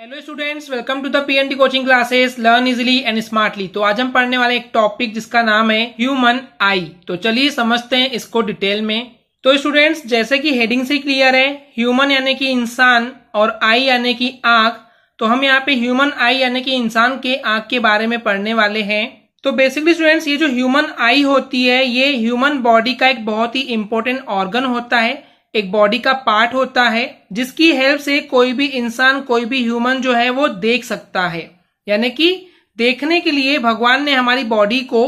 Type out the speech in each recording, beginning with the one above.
hello students welcome to the PNT coaching classes learn easily and smartly तो आज हम पढ़ने वाले एक टॉपिक जिसका नाम है ह्यूमन आई तो चलिए समझते हैं इसको डिटेल में तो स्टूडेंट्स जैसे कि हेडिंग से क्लियर है ह्यूमन यानी कि इंसान और आई यानी कि आंख तो हम यहाँ पे ह्यूमन आई यानी कि इंसान के आंख के बारे में पढ़ने वाले हैं तो बेसिकली स्टूडेंट्स ये जो ह्यूमन आई होती है ये ह्यूमन बॉडी का एक बहुत ही इम्पोर्टेंट ऑर्गन होता है एक बॉडी का पार्ट होता है जिसकी हेल्प से कोई भी इंसान कोई भी ह्यूमन जो है वो देख सकता है यानी कि देखने के लिए भगवान ने हमारी बॉडी को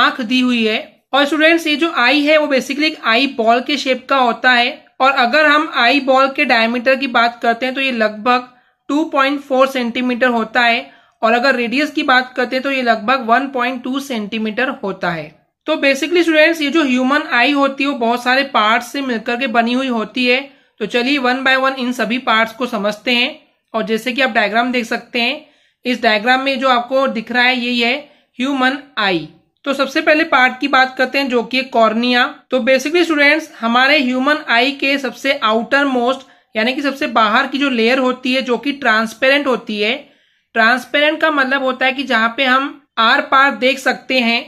आंख दी हुई है और स्टूडेंट्स ये जो आई है वो बेसिकली एक आई बॉल के शेप का होता है और अगर हम आई बॉल के डायमीटर की बात करते हैं तो ये लगभग 2.4 सेंटीमीटर होता है और अगर रेडियस की बात करते हैं तो ये लगभग 1.2 सेंटीमीटर होता है तो बेसिकली स्टूडेंट्स ये जो ह्यूमन आई होती है वो बहुत सारे पार्ट्स से मिलकर के बनी हुई होती है तो चलिए वन बाय वन इन सभी पार्ट्स को समझते हैं और जैसे कि आप डायग्राम देख सकते हैं इस डायग्राम में जो आपको दिख रहा है ये है ह्यूमन आई तो सबसे पहले पार्ट की बात करते हैं जो कि कॉर्निया तो बेसिकली स्टूडेंट्स हमारे ह्यूमन आई के सबसे आउटर मोस्ट यानी कि सबसे बाहर की जो लेयर होती है जो कि ट्रांसपेरेंट होती है ट्रांसपेरेंट का मतलब होता है कि जहां पे हम आर पार देख सकते हैं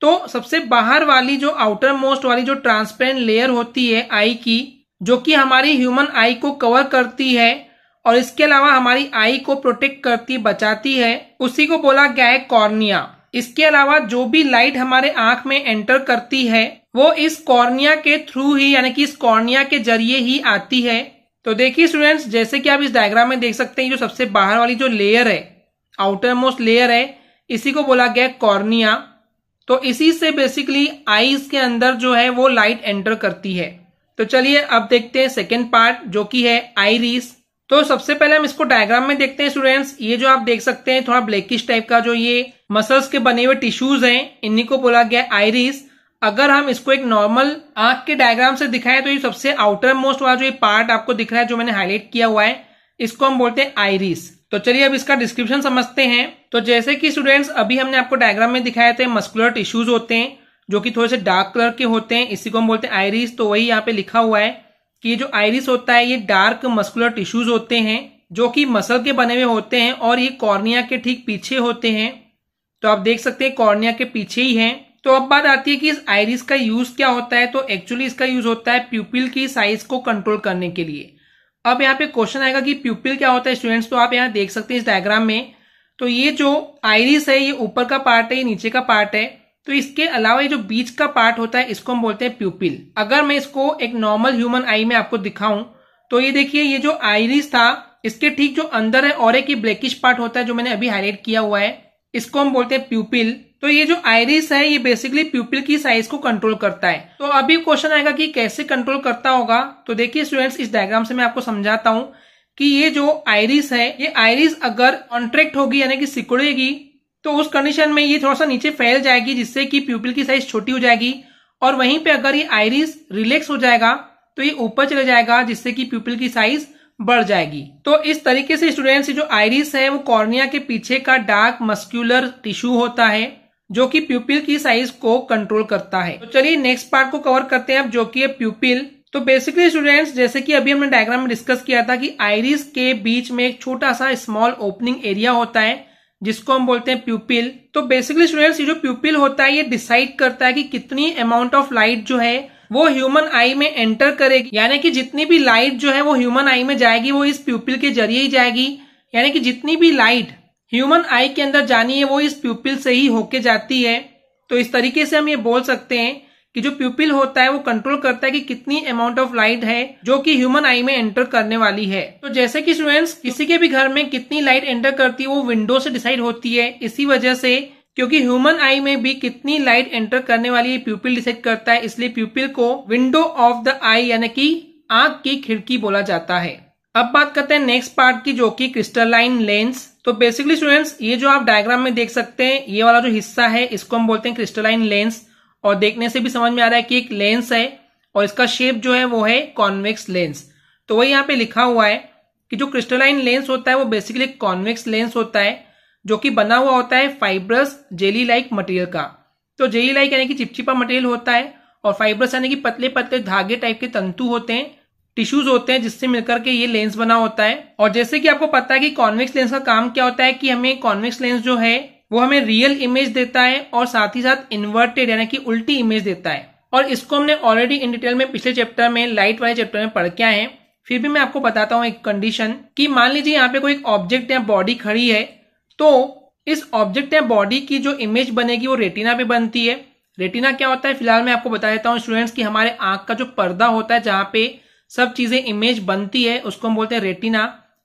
तो सबसे बाहर वाली जो आउटर मोस्ट वाली जो ट्रांसपेरेंट लेयर होती है आई की जो कि हमारी ह्यूमन आई को कवर करती है और इसके अलावा हमारी आई को प्रोटेक्ट करती बचाती है उसी को बोला गया है कॉर्निया इसके अलावा जो भी लाइट हमारे आंख में एंटर करती है वो इस कॉर्निया के थ्रू ही यानी कि इस कॉर्निया के जरिए ही आती है तो देखिए स्टूडेंट्स जैसे कि आप इस डायग्राम में देख सकते हैं जो सबसे बाहर वाली जो लेयर है आउटर मोस्ट लेयर है इसी को बोला गया कॉर्निया तो इसी से बेसिकली आईज के अंदर जो है वो लाइट एंटर करती है तो चलिए अब देखते हैं सेकेंड पार्ट जो कि है आईरिस तो सबसे पहले हम इसको डायग्राम में देखते हैं स्टूडेंट्स ये जो आप देख सकते हैं थोड़ा ब्लैकिश टाइप का जो ये मसल्स के बने हुए टिश्यूज हैं इन्हीं को बोला गया आईरिस अगर हम इसको एक नॉर्मल आंख के डायग्राम से दिखाएं तो ये सबसे आउटर मोस्ट वाला जो ये पार्ट आपको दिख रहा है जो मैंने हाईलाइट किया हुआ है इसको हम बोलते हैं आईरिस तो चलिए अब इसका डिस्क्रिप्शन समझते हैं तो जैसे कि स्टूडेंट्स अभी हमने आपको डायग्राम में दिखाए थे मस्कुलर टिश्यूज होते हैं जो कि थोड़े से डार्क कलर के होते हैं इसी को हम बोलते हैं आयरिस तो वही यहाँ पे लिखा हुआ है कि जो आयरिस होता है ये डार्क मस्कुलर टिश्यूज होते हैं जो कि मसल के बने हुए होते हैं और ये कॉर्निया के ठीक पीछे होते हैं तो आप देख सकते हैं कॉर्निया के पीछे ही है तो अब बात आती है कि इस आयरिस का यूज क्या होता है तो एक्चुअली इसका यूज होता है प्यूपिल की साइज को कंट्रोल करने के लिए अब यहाँ पे क्वेश्चन आएगा कि प्यूपिल क्या होता है स्टूडेंट्स तो आप यहाँ देख सकते हैं इस डायग्राम में तो ये जो आयरिस है ये ऊपर का पार्ट है ये नीचे का पार्ट है तो इसके अलावा ये जो बीच का पार्ट होता है इसको हम बोलते हैं प्यूपिल अगर मैं इसको एक नॉर्मल ह्यूमन आई में आपको दिखाऊं तो ये देखिए ये जो आयरिस था इसके ठीक जो अंदर है और एक ब्लैकिश पार्ट होता है जो मैंने अभी हाईलाइट किया हुआ है इसको हम बोलते हैं प्यूपिल तो ये जो आयरिस है ये बेसिकली प्यूपिल की साइज को कंट्रोल करता है तो अभी क्वेश्चन आएगा कि कैसे कंट्रोल करता होगा तो देखिए स्टूडेंट्स इस डायग्राम से मैं आपको समझाता हूँ कि ये जो आयरिस है ये आयरिस अगर कॉन्ट्रेक्ट होगी यानी कि सिकुड़ेगी तो उस कंडीशन में ये थोड़ा सा नीचे फैल जाएगी जिससे कि प्यूपिल की साइज छोटी हो जाएगी और वहीं पे अगर ये आयरिस रिलैक्स हो जाएगा तो ये ऊपर चले जाएगा जिससे कि प्यूपिल की साइज बढ़ जाएगी तो इस तरीके से स्टूडेंट्स जो आयरिस है वो कॉर्निया के पीछे का डार्क मस्क्यूलर टिश्यू होता है जो कि प्यूपिल की साइज को कंट्रोल करता है तो चलिए नेक्स्ट पार्ट को कवर करते हैं अब जो कि है प्यूपिल तो बेसिकली स्टूडेंट्स जैसे कि अभी हमने डायग्राम में डिस्कस किया था कि आइरिस के बीच में एक छोटा सा स्मॉल ओपनिंग एरिया होता है जिसको हम बोलते हैं प्यूपिल तो बेसिकली स्टूडेंट्स ये जो प्यूपिल होता है ये डिसाइड करता है कि कितनी अमाउंट ऑफ लाइट जो है वो ह्यूमन आई में एंटर करेगी यानी कि जितनी भी लाइट जो है वो ह्यूमन आई में जाएगी वो इस प्यूपिल के जरिए ही जाएगी यानी कि जितनी भी लाइट ह्यूमन आई के अंदर जानी है वो इस प्यूपिल से ही होके जाती है तो इस तरीके से हम ये बोल सकते हैं कि जो प्यूपिल होता है वो कंट्रोल करता है कि कितनी अमाउंट ऑफ लाइट है जो कि ह्यूमन आई में एंटर करने वाली है तो जैसे कि स्टूडेंट्स किसी के भी घर में कितनी लाइट एंटर करती है वो विंडो से डिसाइड होती है इसी वजह से क्योंकि ह्यूमन आई में भी कितनी लाइट एंटर करने वाली है प्यूपिल डिसाइड करता है इसलिए प्यूपिल को विंडो ऑफ द आई यानी कि आंख की खिड़की बोला जाता है अब बात करते हैं नेक्स्ट पार्ट की जो कि क्रिस्टलाइन लेंस तो बेसिकली स्टूडेंट्स ये जो आप डायग्राम में देख सकते हैं ये वाला जो हिस्सा है इसको हम बोलते हैं क्रिस्टलाइन लेंस और देखने से भी समझ में आ रहा है कि एक लेंस है और इसका शेप जो है वो है कॉन्वेक्स लेंस तो वही यहाँ पे लिखा हुआ है कि जो क्रिस्टलाइन लेंस होता है वो बेसिकली कॉन्वेक्स लेंस होता है जो कि बना हुआ होता है फाइब्रस जेली लाइक मटेरियल का तो जेली लाइक यानी कि चिपचिपा मटेरियल होता है और फाइब्रस यानी कि पतले पतले धागे टाइप के तंतु होते हैं टिश्यूज होते हैं जिससे मिलकर के ये लेंस बना होता है और जैसे कि आपको पता है कि कॉन्वेक्स लेंस का काम क्या होता है कि हमें कॉन्वेक्स लेंस जो है वो हमें रियल इमेज देता है और साथ ही साथ इन्वर्टेड यानी कि उल्टी इमेज देता है और इसको हमने ऑलरेडी इन डिटेल में पिछले चैप्टर में लाइट वाले चैप्टर में पढ़ क्या है फिर भी मैं आपको बताता हूँ एक कंडीशन कि मान लीजिए यहाँ पे कोई एक ऑब्जेक्ट या बॉडी खड़ी है तो इस ऑब्जेक्ट या बॉडी की जो इमेज बनेगी वो रेटिना पे बनती है रेटिना क्या होता है फिलहाल मैं आपको बता देता हूँ स्टूडेंट्स की हमारे आंख का जो पर्दा होता है जहाँ पे सब चीजें इमेज बनती है उसको हम बोलते हैं रेटिना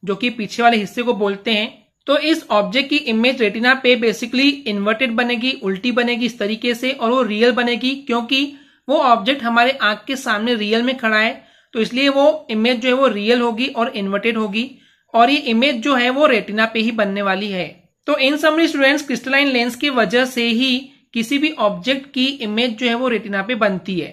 जो कि पीछे वाले हिस्से को बोलते हैं तो इस ऑब्जेक्ट की इमेज रेटिना पे बेसिकली इन्वर्टेड बनेगी उल्टी बनेगी इस तरीके से और वो रियल बनेगी क्योंकि वो ऑब्जेक्ट हमारे आंख के सामने रियल में खड़ा है तो इसलिए वो इमेज जो है वो रियल होगी और इन्वर्टेड होगी और ये इमेज जो है वो रेटिना पे ही बनने वाली है तो in summary students crystalline lens की वजह से ही किसी भी ऑब्जेक्ट की इमेज जो है वो रेटिना पे बनती है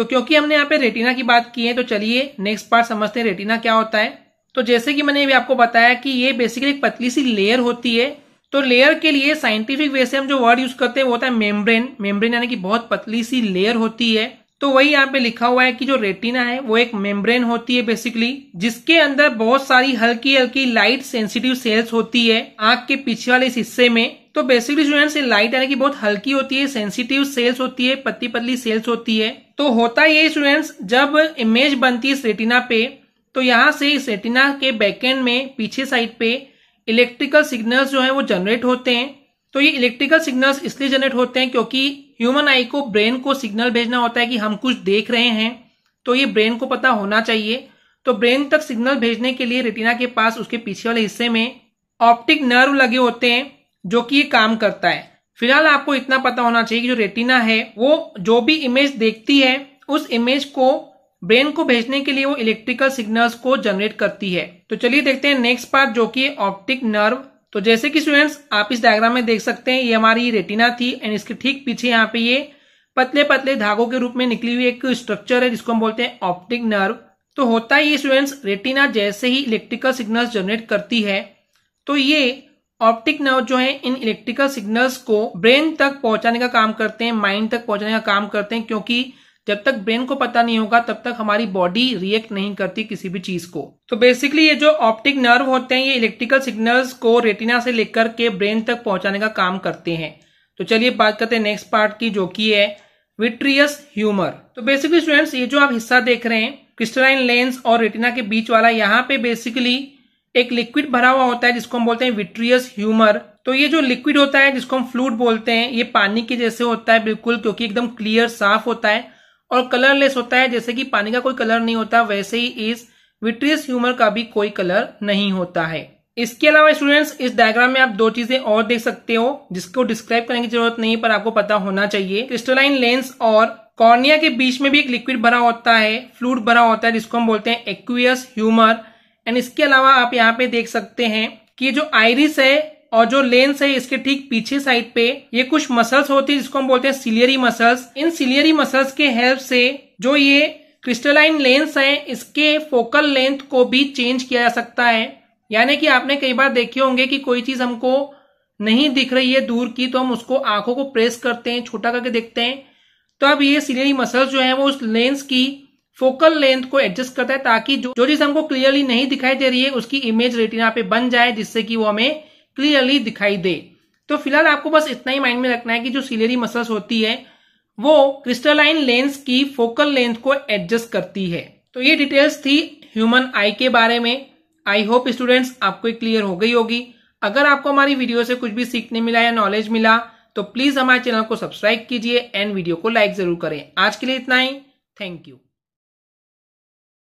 तो क्योंकि हमने यहाँ पे रेटिना की बात की है तो चलिए नेक्स्ट पार्ट समझते हैं रेटिना क्या होता है तो जैसे कि मैंने भी आपको बताया कि ये बेसिकली एक पतली सी लेयर होती है तो लेयर के लिए साइंटिफिक वे से हम जो वर्ड यूज करते हैं वो होता है मेम्ब्रेन मेम्ब्रेन यानी कि बहुत पतली सी लेयर होती है तो वही यहाँ पे लिखा हुआ है कि जो रेटिना है वो एक मेम्ब्रेन होती है बेसिकली जिसके अंदर बहुत सारी हल्की हल्की लाइट सेंसिटिव सेल्स होती है आंख के पीछे वाले हिस्से में तो बेसिकली स्टूडेंट्स ये लाइट यानी कि बहुत हल्की होती है सेंसिटिव सेल्स होती है पतली पतली सेल्स होती है तो होता ये स्टूडेंट्स जब इमेज बनती है रेटिना पे तो यहाँ से इस रेटिना के बैकेंड में पीछे साइड पे इलेक्ट्रिकल सिग्नल्स जो है वो जनरेट होते हैं तो ये इलेक्ट्रिकल सिग्नल्स इसलिए जनरेट होते हैं क्योंकि ह्यूमन आई को ब्रेन को सिग्नल भेजना होता है कि हम कुछ देख रहे हैं तो ये ब्रेन को पता होना चाहिए तो ब्रेन तक सिग्नल भेजने के लिए रेटिना के पास उसके पीछे वाले हिस्से में ऑप्टिक नर्व लगे होते हैं जो कि ये काम करता है फिलहाल आपको इतना पता होना चाहिए कि जो रेटिना है वो जो भी इमेज देखती है उस इमेज को ब्रेन को भेजने के लिए वो इलेक्ट्रिकल सिग्नल्स को जनरेट करती है तो चलिए देखते हैं नेक्स्ट पार्ट जो कि ऑप्टिक नर्व तो जैसे कि स्टूडेंट्स आप इस डायग्राम में देख सकते हैं ये हमारी रेटिना थी एंड इसके ठीक पीछे यहाँ पे ये पतले पतले धागों के रूप में निकली हुई एक स्ट्रक्चर है जिसको हम बोलते हैं ऑप्टिक नर्व तो होता है ये स्टूडेंट्स रेटिना जैसे ही इलेक्ट्रिकल सिग्नल्स जनरेट करती है तो ये ऑप्टिक नर्व जो है इन इलेक्ट्रिकल सिग्नल्स को ब्रेन तक पहुंचाने का काम करते हैं माइंड तक पहुंचाने का काम करते हैं क्योंकि जब तक ब्रेन को पता नहीं होगा तब तक हमारी बॉडी रिएक्ट नहीं करती किसी भी चीज को तो बेसिकली ये जो ऑप्टिक नर्व होते हैं ये इलेक्ट्रिकल सिग्नल्स को रेटिना से लेकर के ब्रेन तक पहुंचाने का काम करते हैं तो चलिए बात करते हैं नेक्स्ट पार्ट की जो की है विट्रियस ह्यूमर तो बेसिकली स्टूडेंट्स ये जो आप हिस्सा देख रहे हैं क्रिस्टलाइन लेंस और रेटिना के बीच वाला यहाँ पे बेसिकली एक लिक्विड भरा हुआ होता है जिसको हम बोलते हैं विट्रियस ह्यूमर तो ये जो लिक्विड होता है जिसको हम फ्लूड बोलते हैं ये पानी के जैसे होता है बिल्कुल क्योंकि एकदम क्लियर साफ होता है और कलरलेस होता है जैसे कि पानी का कोई कलर नहीं होता वैसे ही इस विट्रियस ह्यूमर का भी कोई कलर नहीं होता है इसके अलावा स्टूडेंट्स इस डायग्राम में आप दो चीजें और देख सकते हो जिसको डिस्क्राइब करने की जरूरत नहीं पर आपको पता होना चाहिए क्रिस्टलाइन लेंस और कॉर्निया के बीच में भी एक लिक्विड भरा होता है फ्लूड भरा होता है जिसको हम बोलते हैं एक्वियस ह्यूमर एंड इसके अलावा आप यहाँ पे देख सकते हैं कि जो आयरिस है और जो लेंस है इसके ठीक पीछे साइड पे ये कुछ मसल्स होती है जिसको हम बोलते हैं सिलियरी मसल्स इन सिलियरी मसल्स के हेल्प से जो ये क्रिस्टलाइन लेंस है इसके फोकल लेंथ को भी चेंज किया जा सकता है यानी कि आपने कई बार देखे होंगे कि कोई चीज हमको नहीं दिख रही है दूर की तो हम उसको आंखों को प्रेस करते हैं छोटा करके देखते हैं तो अब ये सिलियरी मसल्स जो है वो उस लेंस की फोकल लेंथ को एडजस्ट करता है ताकि जो जो चीज हमको क्लियरली नहीं दिखाई दे रही है उसकी इमेज रेटिना पे बन जाए जिससे कि वो हमें क्लियरली दिखाई दे तो फिलहाल आपको बस इतना ही माइंड में रखना है कि जो सिलेरी मसल्स होती है वो क्रिस्टलाइन लेंस की फोकल लेंथ को एडजस्ट करती है तो ये डिटेल्स थी ह्यूमन आई के बारे में आई होप स्टूडेंट्स आपको क्लियर हो गई होगी अगर आपको हमारी वीडियो से कुछ भी सीखने मिला या नॉलेज मिला तो प्लीज हमारे चैनल को सब्सक्राइब कीजिए एंड वीडियो को लाइक जरूर करें आज के लिए इतना ही थैंक यू